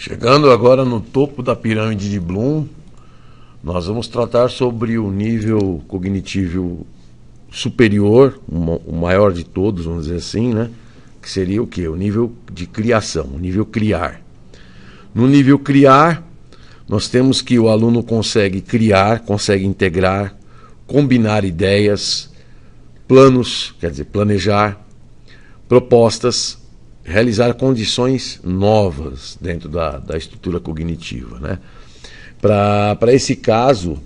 Chegando agora no topo da pirâmide de Bloom, nós vamos tratar sobre o nível cognitivo superior, o maior de todos, vamos dizer assim, né? Que seria o que? O nível de criação, o nível criar. No nível criar, nós temos que o aluno consegue criar, consegue integrar, combinar ideias, planos, quer dizer, planejar, propostas, realizar condições novas dentro da, da estrutura cognitiva. Né? Para esse caso,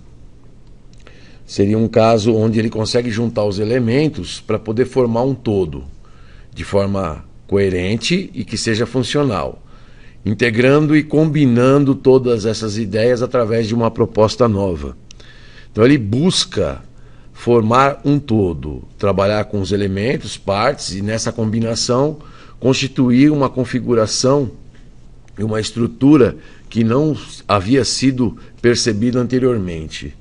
seria um caso onde ele consegue juntar os elementos para poder formar um todo de forma coerente e que seja funcional, integrando e combinando todas essas ideias através de uma proposta nova. Então ele busca formar um todo, trabalhar com os elementos, partes e nessa combinação constituir uma configuração e uma estrutura que não havia sido percebida anteriormente.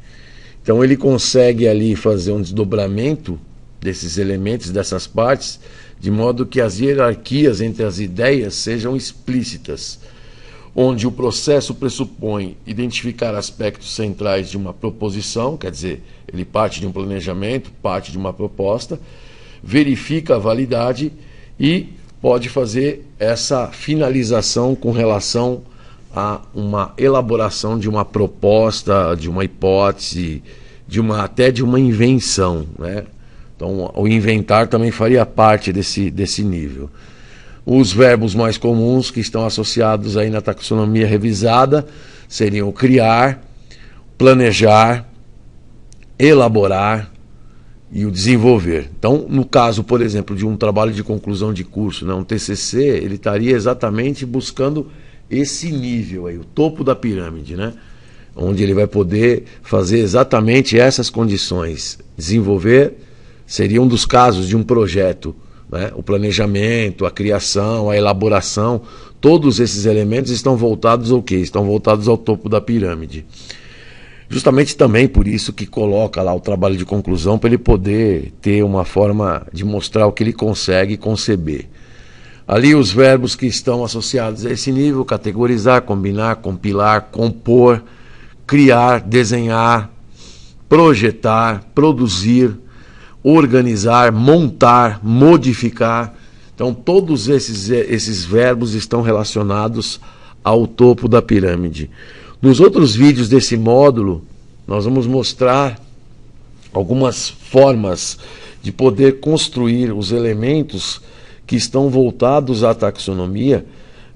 Então ele consegue ali fazer um desdobramento desses elementos, dessas partes, de modo que as hierarquias entre as ideias sejam explícitas, onde o processo pressupõe identificar aspectos centrais de uma proposição, quer dizer, ele parte de um planejamento, parte de uma proposta, verifica a validade e pode fazer essa finalização com relação a uma elaboração de uma proposta, de uma hipótese, de uma até de uma invenção, né? Então, o inventar também faria parte desse, desse nível. Os verbos mais comuns que estão associados aí na taxonomia revisada seriam criar, planejar, elaborar, e o desenvolver. Então, no caso, por exemplo, de um trabalho de conclusão de curso, né, um TCC, ele estaria exatamente buscando esse nível aí, o topo da pirâmide, né? Onde ele vai poder fazer exatamente essas condições. Desenvolver seria um dos casos de um projeto, né? O planejamento, a criação, a elaboração, todos esses elementos estão voltados ao quê? Estão voltados ao topo da pirâmide. Justamente também por isso que coloca lá o trabalho de conclusão para ele poder ter uma forma de mostrar o que ele consegue conceber. Ali os verbos que estão associados a esse nível: categorizar, combinar, compilar, compor, criar, desenhar, projetar, produzir, organizar, montar, modificar. Então, todos esses, esses verbos estão relacionados ao topo da pirâmide. Nos outros vídeos desse módulo, nós vamos mostrar algumas formas de poder construir os elementos que estão voltados à taxonomia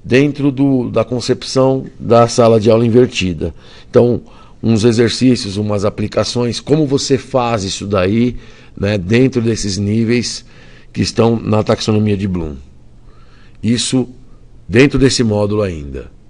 dentro do, da concepção da sala de aula invertida. Então, uns exercícios, umas aplicações, como você faz isso daí né, dentro desses níveis que estão na taxonomia de Bloom. Isso dentro desse módulo ainda.